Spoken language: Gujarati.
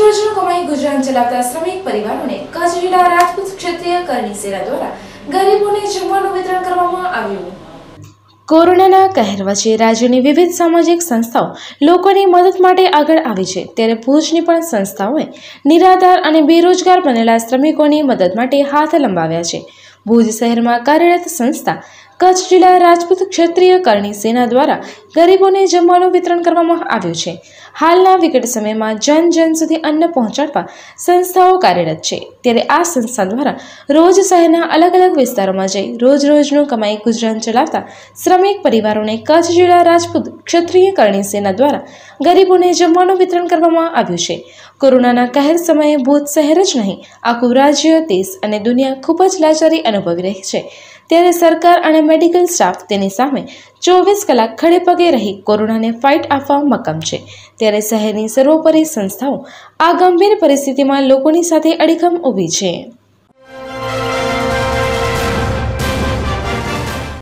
રોજનું કમાઈ ગુજરાન ચલાવતા શ્રમિક પરિવારોને કચ્છ જિલ્લા રાજપૂત ક્ષત્રિય કરની સેના દ્વારા ગરીબોને જમવાનું વિતરણ કરવામાં આવ્યું કોરોનાના કહેર વચ્ચે રાજ્યની વિવિધ સામાજિક સંસ્થાઓ લોકોની મદદ માટે આગળ આવી છે ત્યારે ભુજની પણ સંસ્થાઓએ નિરાધાર અને બેરોજગાર બનેલા શ્રમિકોની મદદ માટે હાથ લંબાવ્યા છે ભુજ શહેરમાં કાર્યરત સંસ્થા કચ્છ જિલ્લા રાજપૂત ક્ષત્રિય કરણી સેના દ્વારા ગરીબોને જમવાનું વિતરણ કરવામાં આવ્યું છે હાલના વિકટ સમયમાં જન જન સુધી અન્ન પહોંચાડવા સંસ્થાઓ કાર્યરત છે ત્યારે આ સંસ્થા દ્વારા રોજ શહેરના અલગ અલગ વિસ્તારોમાં જઈ રોજ રોજનું કમાઈ ગુજરાન ચલાવતા શ્રમિક પરિવારોને કચ્છ જિલ્લા રાજપૂત ક્ષત્રિય કરણી સેના દ્વારા ગરીબોને જમવાનું વિતરણ કરવામાં આવ્યું છે કોરોનાના કહેર સમયે ભૂત શહેર જ નહીં આખું રાજ્ય દેશ અને દુનિયા ખૂબ જ લાચારી અનુભવી રહી છે ત્યારે સરકાર અને મેડિકલ સ્ટાફ તેની સામે ચોવીસ કલાક ખડે પગે રહી કોરોનાને ફાઇટ આપવા મક્કમ છે ત્યારે શહેરની સર્વોપરી સંસ્થાઓ આ ગંભીર પરિસ્થિતિમાં લોકોની સાથે અડીખમ ઊભી છે